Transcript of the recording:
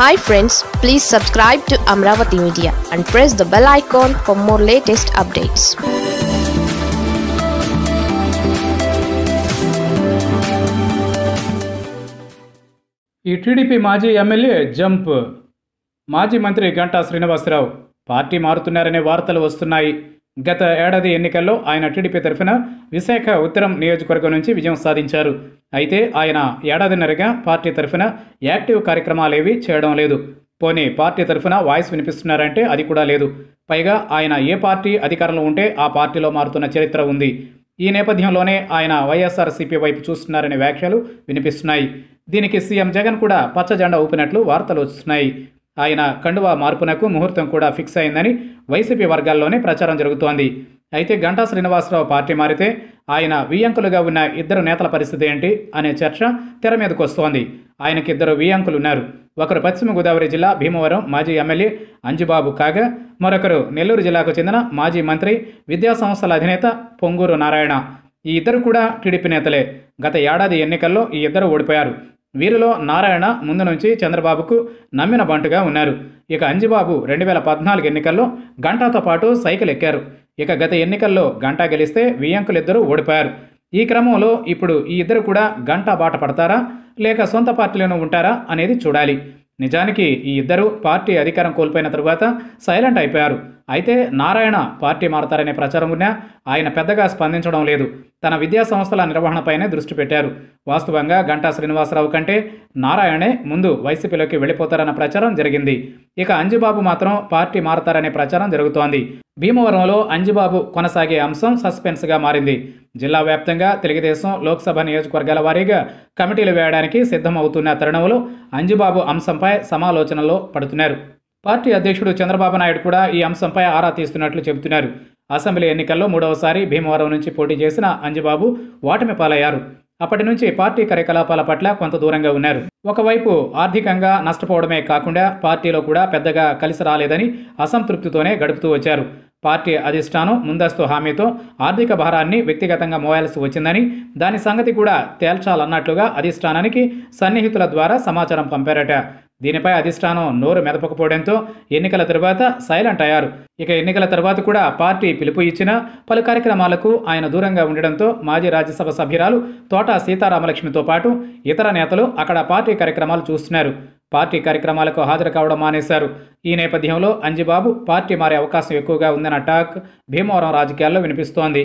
hi friends please subscribe to Amaravati media and press the bell icon for more latest updates ఈ TDP మాజీ MLA jump మాజీ మంత్రి Ganta Srinivasarao party మారుతున్నారనే వార్తలు వస్తున్నాయి గత ఏడాది ఎన్నికల్లో ఆయన టీడీపీ తరఫున విశాఖ ఉత్తరం నియోజకవర్గం నుంచి విజయం సాధించారు అయితే ఆయన ఏడాదిన్నరగా పార్టీ తరఫున యాక్టివ్ కార్యక్రమాలేవీ చేయడం లేదు పోనీ పార్టీ తరఫున వాయిస్ వినిపిస్తున్నారంటే అది కూడా లేదు పైగా ఆయన ఏ పార్టీ అధికారంలో ఉంటే ఆ పార్టీలో మారుతున్న చరిత్ర ఉంది ఈ నేపథ్యంలోనే ఆయన వైఎస్ఆర్సీపీ వైపు చూస్తున్నారనే వ్యాఖ్యలు వినిపిస్తున్నాయి దీనికి సీఎం జగన్ కూడా పచ్చజెండా ఊపినట్లు వార్తలు వస్తున్నాయి ఆయన కండువా మార్పునకు ముహూర్తం కూడా ఫిక్స్ అయిందని వైసీపీ వర్గాల్లోనే ప్రచారం జరుగుతోంది అయితే గంటా శ్రీనివాసరావు పార్టీ మారితే ఆయన వియంకులుగా ఉన్న ఇద్దరు నేతల పరిస్థితి ఏంటి అనే చర్చ తెర మీదకు వస్తోంది ఆయనకి ఇద్దరు వియంకులు ఉన్నారు ఒకరు పశ్చిమ గోదావరి జిల్లా భీమవరం మాజీ ఎమ్మెల్యే అంజుబాబు కాగా మరొకరు నెల్లూరు జిల్లాకు చెందిన మాజీ మంత్రి విద్యాసంస్థల అధినేత పొంగూరు నారాయణ ఈ ఇద్దరు కూడా టీడీపీ నేతలే గత ఏడాది ఎన్నికల్లో ఈ ఇద్దరు ఓడిపోయారు వీరిలో నారాయణ ముందు నుంచి చంద్రబాబుకు నమ్మిన బంటుగా ఉన్నారు ఇక అంజిబాబు రెండు వేల పద్నాలుగు ఎన్నికల్లో గంటాతో పాటు సైకిల్ ఎక్కారు ఇక గత ఎన్నికల్లో గంటా గెలిస్తే వియ్యంకులిద్దరూ ఓడిపోయారు ఈ క్రమంలో ఇప్పుడు ఈ ఇద్దరు కూడా గంటా బాట పడతారా లేక సొంత పార్టీలోనూ ఉంటారా అనేది చూడాలి నిజానికి ఈ ఇద్దరు పార్టీ అధికారం కోల్పోయిన తరువాత సైలెంట్ అయిపోయారు అయితే నారాయణ పార్టీ మారతారనే ప్రచారం ఉన్నా ఆయన పెద్దగా స్పందించడం లేదు తన విద్యా సంస్థల నిర్వహణపైనే దృష్టి పెట్టారు వాస్తవంగా గంటా శ్రీనివాసరావు కంటే నారాయణే ముందు వైసీపీలోకి వెళ్ళిపోతారన్న ప్రచారం జరిగింది ఇక అంజుబాబు మాత్రం పార్టీ మారతారనే ప్రచారం జరుగుతోంది భీమవరంలో అంజుబాబు కొనసాగే అంశం సస్పెన్స్గా మారింది జిల్లా వ్యాప్తంగా తెలుగుదేశం లోక్సభ నియోజకవర్గాల వారీగా కమిటీలు వేయడానికి సిద్ధమవుతున్న తరుణంలో అంజుబాబు అంశంపై సమాలోచనలో పడుతున్నారు పార్టీ అధ్యక్షుడు చంద్రబాబు నాయుడు కూడా ఈ అంశంపై ఆరా తీస్తున్నట్లు చెబుతున్నారు అసెంబ్లీ ఎన్నికల్లో మూడవసారి భీమవరం నుంచి పోటీ చేసిన అంజబాబు ఓటమి పాలయ్యారు అప్పటి నుంచి పార్టీ కార్యకలాపాల పట్ల కొంత దూరంగా ఉన్నారు ఒకవైపు ఆర్థికంగా నష్టపోవడమే కాకుండా పార్టీలో కూడా పెద్దగా కలిసి రాలేదని అసంతృప్తితోనే గడుపుతూ వచ్చారు పార్టీ అధిష్టానం ముందస్తు హామీతో ఆర్థిక భారాన్ని వ్యక్తిగతంగా మోయాల్సి వచ్చిందని దాని సంగతి కూడా తేల్చాలన్నట్లుగా అధిష్టానానికి సన్నిహితుల ద్వారా సమాచారం పంపారట దీనిపై అధిష్టానం నోరు మెదపకపోవడంతో ఎన్నికల తర్వాత సైలెంట్ అయ్యారు ఇక ఎన్నికల తర్వాత కూడా పార్టీ పిలుపు ఇచ్చిన పలు కార్యక్రమాలకు ఆయన దూరంగా ఉండడంతో మాజీ రాజ్యసభ సభ్యురాలు తోట సీతారామలక్ష్మితో పాటు ఇతర నేతలు అక్కడ పార్టీ కార్యక్రమాలు చూస్తున్నారు పార్టీ కార్యక్రమాలకు హాజరు కావడం మానేశారు ఈ నేపథ్యంలో అంజిబాబు పార్టీ మారే అవకాశం ఎక్కువగా ఉందన్న టాక్ భీమవరం రాజకీయాల్లో వినిపిస్తోంది